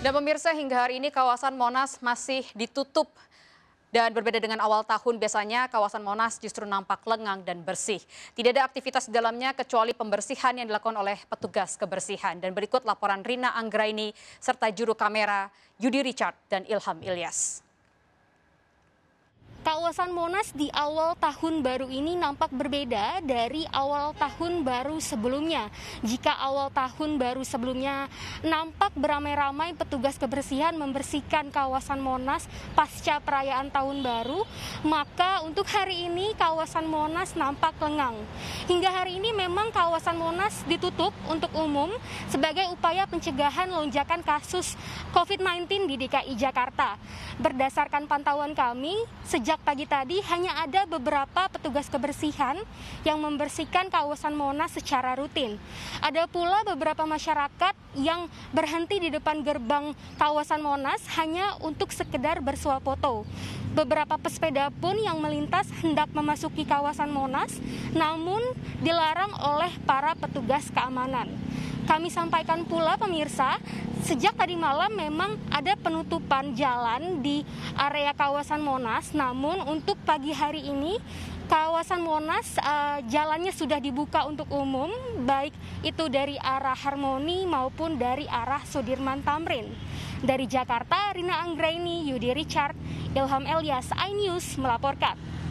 Dan pemirsa hingga hari ini kawasan Monas masih ditutup dan berbeda dengan awal tahun biasanya kawasan Monas justru nampak lengang dan bersih. Tidak ada aktivitas di dalamnya kecuali pembersihan yang dilakukan oleh petugas kebersihan. Dan berikut laporan Rina Anggraini serta juru kamera Yudi Richard dan Ilham Ilyas. Kawasan Monas di awal tahun baru ini nampak berbeda dari awal tahun baru sebelumnya. Jika awal tahun baru sebelumnya nampak beramai-ramai petugas kebersihan membersihkan kawasan Monas pasca perayaan tahun baru, maka untuk hari ini kawasan Monas nampak lengang. Hingga hari ini memang kawasan Monas ditutup untuk umum sebagai upaya pencegahan lonjakan kasus COVID-19 di DKI Jakarta. Berdasarkan pantauan kami, sejak sejak pagi tadi hanya ada beberapa petugas kebersihan yang membersihkan kawasan Monas secara rutin. Ada pula beberapa masyarakat yang berhenti di depan gerbang kawasan Monas hanya untuk sekedar bersuap foto. Beberapa pesepeda pun yang melintas hendak memasuki kawasan Monas namun dilarang oleh para petugas keamanan. Kami sampaikan pula pemirsa, sejak tadi malam memang ada penutupan jalan di area kawasan Monas, namun untuk pagi hari ini kawasan Monas uh, jalannya sudah dibuka untuk umum, baik itu dari arah Harmoni maupun dari arah Sudirman Tamrin. Dari Jakarta, Rina Anggraini, Yudi Richard, Ilham Elias, iNews melaporkan.